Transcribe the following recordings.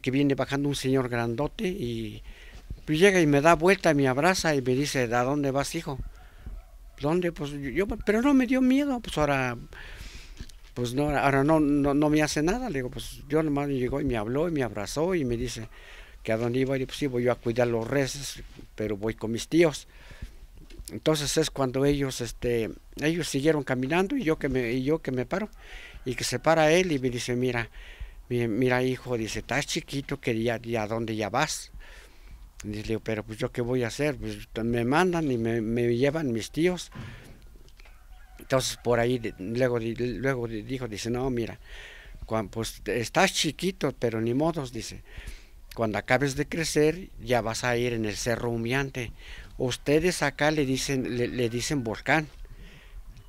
que viene bajando un señor grandote y pues, llega y me da vuelta, y me abraza y me dice, ¿a dónde vas, hijo? ¿Dónde? Pues yo, pero no me dio miedo, pues ahora, pues no, ahora no, no, me hace nada. Le digo, pues yo nomás llegó y me habló y me abrazó y me dice que a dónde iba y pues sí, voy yo a cuidar los reses, pero voy con mis tíos. Entonces es cuando ellos, este, ellos siguieron caminando y yo que me, y yo que me paro y que se para él y me dice, mira, mira hijo, dice, estás chiquito, que ya, dónde ya vas. dice le digo, pero pues yo qué voy a hacer, pues me mandan y me, llevan mis tíos. Entonces por ahí luego, luego dijo, dice, no, mira, pues estás chiquito, pero ni modos, dice, cuando acabes de crecer ya vas a ir en el cerro humeante. Ustedes acá le dicen, le dicen volcán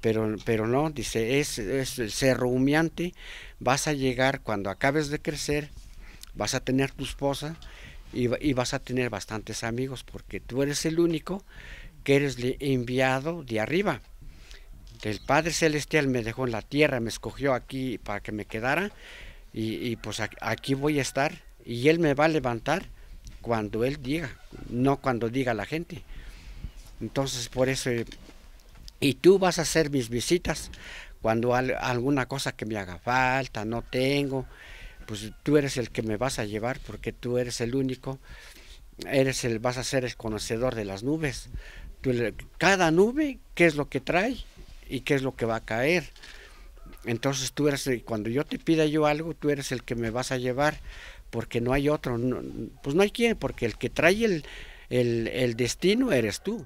pero, pero no, dice, es, el cerro humeante, vas a llegar cuando acabes de crecer, vas a tener tu esposa y, vas a tener bastantes amigos, porque tú eres el único que eres enviado de arriba. El Padre Celestial me dejó en la tierra, me escogió aquí para que me quedara y, y pues aquí voy a estar y Él me va a levantar cuando Él diga, no cuando diga la gente. Entonces por eso eh, y tú vas a hacer mis visitas cuando alguna cosa que me haga falta, no tengo, pues tú eres el que me vas a llevar porque tú eres el único, eres el, vas a ser el conocedor de las nubes. cada nube, qué es lo que trae y qué es lo que va a caer. Entonces tú eres, cuando yo te pida yo algo, tú eres el que me vas a llevar porque no hay otro, pues no hay quien, porque el que trae el, el destino eres tú.